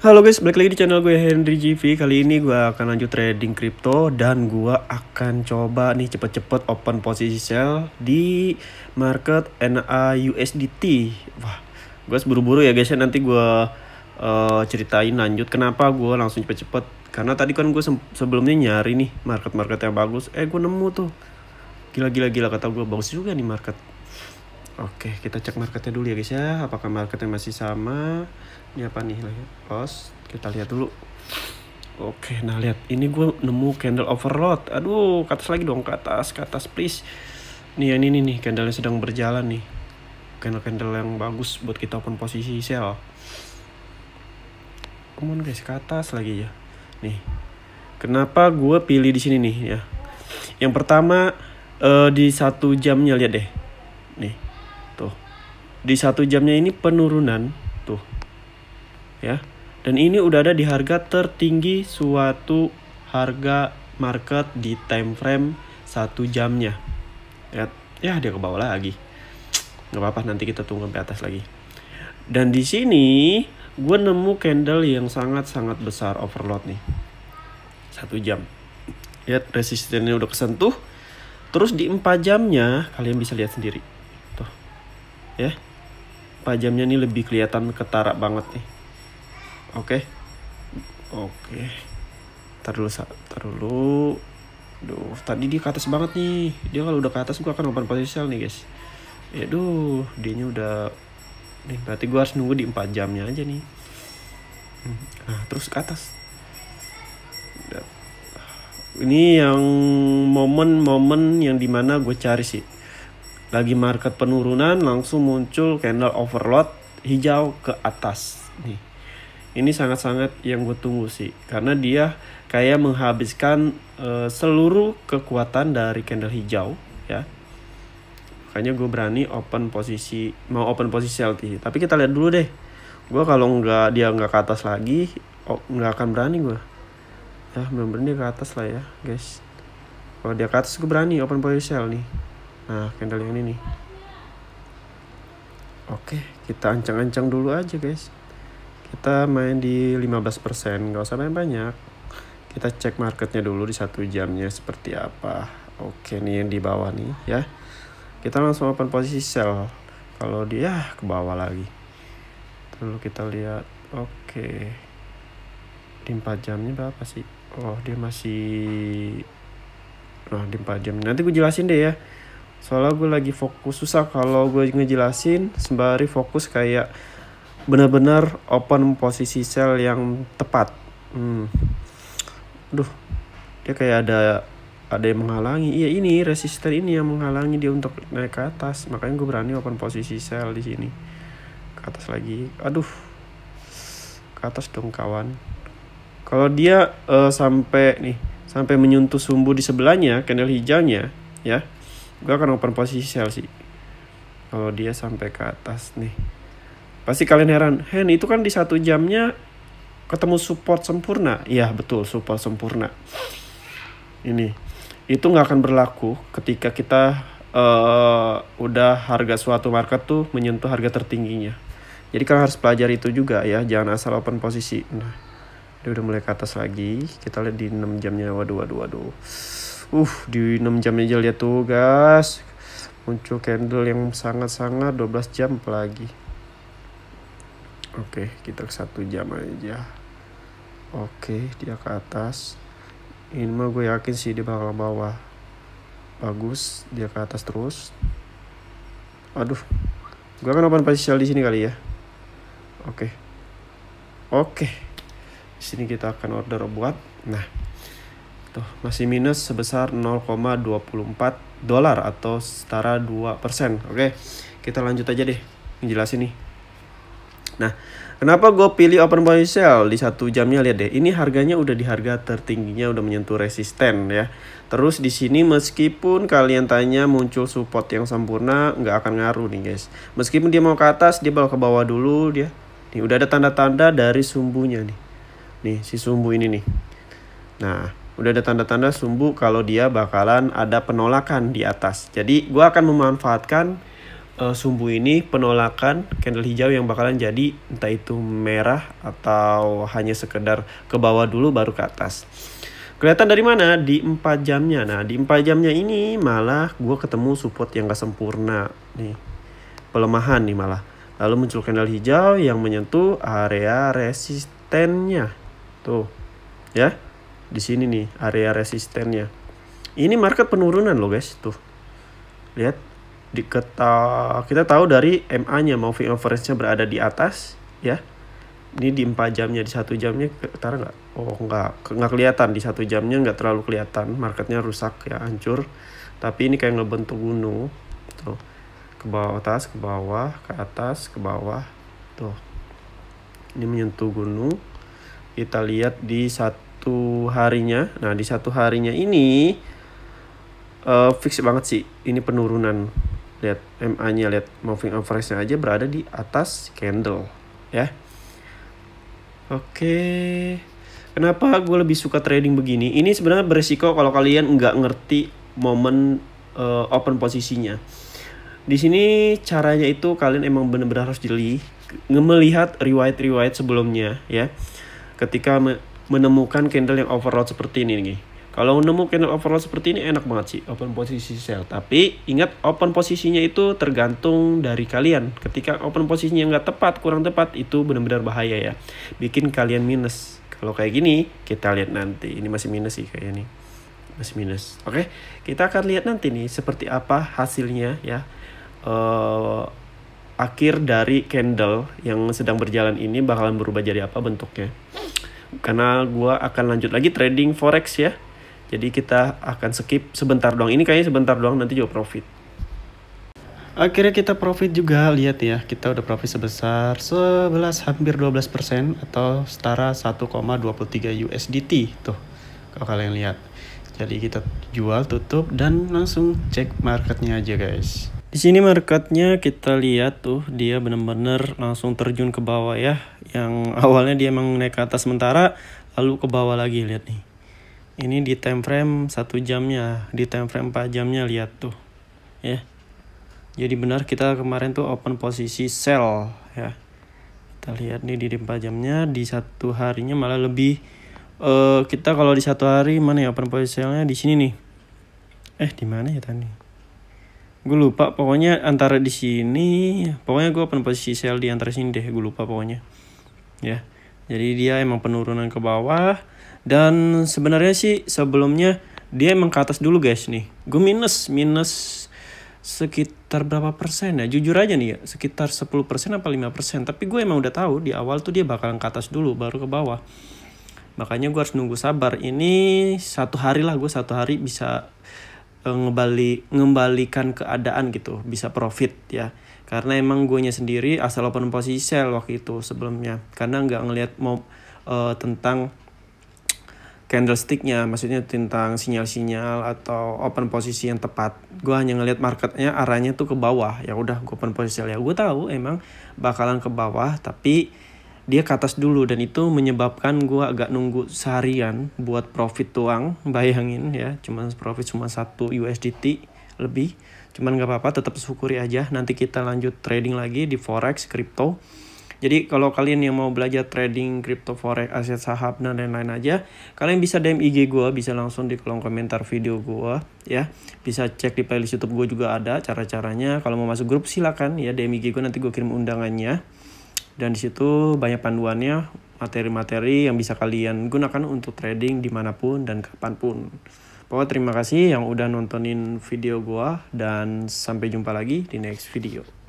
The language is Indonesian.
Halo guys, balik lagi di channel gue Henry GV Kali ini gue akan lanjut trading crypto Dan gue akan coba nih cepet-cepet open posisi sell Di market NAUSDT Wah, gue seburu buru ya guys ya Nanti gue uh, ceritain lanjut Kenapa gue langsung cepet-cepet Karena tadi kan gue sebelumnya nyari nih market-market yang bagus Eh gue nemu tuh Gila-gila-gila kata gue bagus juga nih market Oke, kita cek marketnya dulu ya guys ya. Apakah marketnya masih sama? Ini apa nih? Post. Kita lihat dulu. Oke, nah lihat. Ini gue nemu candle overload. Aduh, ke atas lagi dong. Ke atas, ke atas please. Nih yang ini nih, candlenya sedang berjalan nih. Candle-candle yang bagus buat kita open posisi sell. Come on guys, ke atas lagi ya. Nih. Kenapa gue pilih di sini nih ya? Yang pertama, uh, di satu jamnya lihat deh. Nih, di satu jamnya ini penurunan tuh ya dan ini udah ada di harga tertinggi suatu harga market di time frame satu jamnya ya ya dia ke bawah lagi nggak apa-apa nanti kita tunggu sampai atas lagi dan di sini gue nemu candle yang sangat-sangat besar overload nih satu jam lihat resistennya udah kesentuh terus di empat jamnya kalian bisa lihat sendiri tuh ya pajamnya ini lebih kelihatan ketara banget nih oke oke okay. tar dulu taruh dulu Duh, tadi dia ke atas banget nih. Dia kalau udah ke atas gua akan open potential nih, guys. Ya duh, dianya udah nih berarti gua harus nunggu di 4 jamnya aja nih. Hmm. Nah, terus ke atas. Ini yang momen-momen yang dimana gue cari sih lagi market penurunan langsung muncul candle overload hijau ke atas nih ini sangat-sangat yang gue tunggu sih karena dia kayak menghabiskan e, seluruh kekuatan dari candle hijau ya makanya gue berani open posisi mau open posisi LT tapi kita lihat dulu deh gue kalau nggak dia nggak ke atas lagi oh, nggak akan berani gue ya bener dia ke atas lah ya guys kalau dia ke atas gue berani open posisi nih nah candle yang ini nih oke kita ancang-ancang dulu aja guys kita main di 15% nggak usah main banyak kita cek marketnya dulu di satu jamnya seperti apa oke nih yang di bawah nih ya kita langsung open posisi sell kalau dia ah, ke bawah lagi lalu kita lihat oke di 4 jamnya berapa sih oh dia masih nah di 4 jam nanti gue jelasin deh ya soalnya gue lagi fokus susah kalau gue ngejelasin sembari fokus kayak benar-benar open posisi sel yang tepat hmm. duh dia kayak ada ada yang menghalangi iya ini resisten ini yang menghalangi dia untuk naik ke atas makanya gue berani open posisi sel di sini ke atas lagi aduh ke atas dong kawan kalau dia uh, sampai nih sampai menyentuh sumbu di sebelahnya candle hijaunya ya gue akan open posisi Chelsea kalau dia sampai ke atas nih pasti kalian heran Hen itu kan di satu jamnya ketemu support sempurna iya betul support sempurna ini itu nggak akan berlaku ketika kita uh, udah harga suatu market tuh menyentuh harga tertingginya jadi kalian harus pelajari itu juga ya jangan asal open posisi nah dia udah mulai ke atas lagi kita lihat di 6 jamnya waduh waduh waduh uh di 6 jam aja lihat tuh guys muncul candle yang sangat-sangat 12 jam lagi oke kita ke satu jam aja oke dia ke atas ini mah gue yakin sih dia bakal bawah bagus dia ke atas terus aduh gue akan open partial di sini kali ya oke oke di sini kita akan order buat nah Tuh, masih minus sebesar 0,24 dolar atau setara 2%. Oke, kita lanjut aja deh menjelasin nih. Nah, kenapa gue pilih open buy sell di satu jamnya lihat deh. Ini harganya udah di harga tertingginya udah menyentuh resisten ya. Terus di sini meskipun kalian tanya muncul support yang sempurna nggak akan ngaruh nih guys. Meskipun dia mau ke atas dia bakal ke bawah dulu dia. Nih udah ada tanda-tanda dari sumbunya nih. Nih si sumbu ini nih. Nah udah ada tanda-tanda sumbu kalau dia bakalan ada penolakan di atas. Jadi gue akan memanfaatkan uh, sumbu ini penolakan candle hijau yang bakalan jadi entah itu merah atau hanya sekedar ke bawah dulu baru ke atas. Kelihatan dari mana? Di 4 jamnya. Nah, di 4 jamnya ini malah gue ketemu support yang gak sempurna. Nih, pelemahan nih malah. Lalu muncul candle hijau yang menyentuh area resistennya. Tuh, ya di sini nih area resistennya ini market penurunan loh guys tuh lihat di keta, kita tahu dari MA nya moving average nya berada di atas ya ini di empat jamnya di satu jamnya ketara nggak oh nggak nggak kelihatan di satu jamnya nggak terlalu kelihatan marketnya rusak ya hancur tapi ini kayak ngebentuk gunung tuh ke bawah atas ke bawah ke atas ke bawah tuh ini menyentuh gunung kita lihat di satu satu harinya. Nah, di satu harinya ini uh, fix banget sih. Ini penurunan. Lihat MA-nya, lihat moving average-nya aja berada di atas candle, ya. Oke. Kenapa gue lebih suka trading begini? Ini sebenarnya beresiko kalau kalian nggak ngerti momen uh, open posisinya. Di sini caranya itu kalian emang benar-benar harus jeli melihat riwayat-riwayat sebelumnya ya. Ketika menemukan candle yang overload seperti ini nih. Kalau nemu candle overload seperti ini enak banget sih open posisi sell. Tapi ingat open posisinya itu tergantung dari kalian. Ketika open posisinya nggak tepat, kurang tepat itu benar-benar bahaya ya. Bikin kalian minus. Kalau kayak gini kita lihat nanti. Ini masih minus sih kayaknya nih. Masih minus. Oke, kita akan lihat nanti nih seperti apa hasilnya ya. Uh, akhir dari candle yang sedang berjalan ini bakalan berubah jadi apa bentuknya karena gue akan lanjut lagi trading forex ya. Jadi kita akan skip sebentar doang. Ini kayaknya sebentar doang nanti juga profit. Akhirnya kita profit juga lihat ya. Kita udah profit sebesar 11 hampir 12% atau setara 1,23 USDT tuh. Kalau kalian lihat. Jadi kita jual tutup dan langsung cek marketnya aja guys. Di sini marketnya kita lihat tuh dia benar-benar langsung terjun ke bawah ya. Yang awalnya dia emang naik ke atas sementara lalu ke bawah lagi lihat nih. Ini di time frame satu jamnya, di time frame 4 jamnya lihat tuh. Ya. Jadi benar kita kemarin tuh open posisi sell ya. Kita lihat nih di 4 jamnya di satu harinya malah lebih uh, kita kalau di satu hari mana ya open posisi sellnya di sini nih. Eh di mana ya tadi? gue lupa pokoknya antara di sini pokoknya gue posisi sel di antara sini deh gue lupa pokoknya ya jadi dia emang penurunan ke bawah dan sebenarnya sih sebelumnya dia emang ke atas dulu guys nih gue minus minus sekitar berapa persen ya jujur aja nih ya sekitar 10 persen apa 5 persen tapi gue emang udah tahu di awal tuh dia bakalan ke atas dulu baru ke bawah makanya gue harus nunggu sabar ini satu hari lah gue satu hari bisa Eh, ngebali, ngembalikan keadaan gitu bisa profit ya karena emang gue sendiri asal open posisi sell waktu itu sebelumnya karena nggak ngelihat mau uh, eh, tentang candlesticknya maksudnya tentang sinyal-sinyal atau open posisi yang tepat gue hanya ngelihat marketnya arahnya tuh ke bawah ya udah gue open posisi sell ya gue tahu emang bakalan ke bawah tapi dia ke atas dulu dan itu menyebabkan gue agak nunggu seharian buat profit tuang bayangin ya cuman profit cuma satu USDT lebih cuman nggak apa-apa tetap syukuri aja nanti kita lanjut trading lagi di forex crypto jadi kalau kalian yang mau belajar trading crypto forex aset saham dan lain-lain aja kalian bisa DM IG gue bisa langsung di kolom komentar video gue ya bisa cek di playlist YouTube gue juga ada cara caranya kalau mau masuk grup silakan ya DM IG gue nanti gue kirim undangannya dan di situ banyak panduannya materi-materi yang bisa kalian gunakan untuk trading dimanapun dan kapanpun. Pokoknya terima kasih yang udah nontonin video gua dan sampai jumpa lagi di next video.